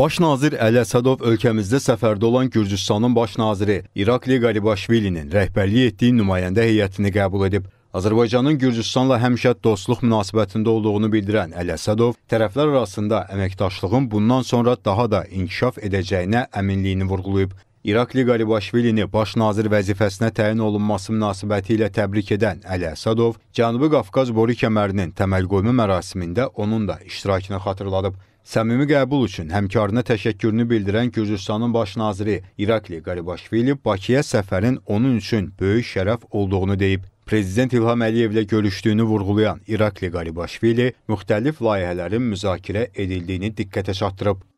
Baş nazir Əli Əsədov ölkəmizdə səfərdə olan Gürcüstanın baş naziri İrakli Qaribaşvilinin rəhbərlik etdiyi nümayəndə heyətini qəbul edib. Azərbaycanın Gürcüstanla həmişə dostluq münasibətində olduğunu bildirən Əli Əsədov tərəflər arasında əməkdaşlığın bundan sonra daha da inkişaf edəcəyinə əminliyini vurğulayıb. İrakli Qaribaşvilini baş nazir vəzifəsinə təyin olunması münasibəti ilə təbrik edən Əli Əsadov Cənubi Qafqaz boru kəmərinin təməl qoyma mərasimində onun da iştirakını xatırladıb. Səmimi qəbul üçün həmkarına təşəkkürünü bildirən Gürcüstanın baş naziri İrakli Qaribaşvili Bakıya səfərin onun üçün böyük şərəf olduğunu deyib. Prezident İlham Əliyevlə görüşdüyünü vurğulayan İrakli Qaribaşvili müxtəlif layihələrin müzakirə edildiyini diqqətə çatdırıb.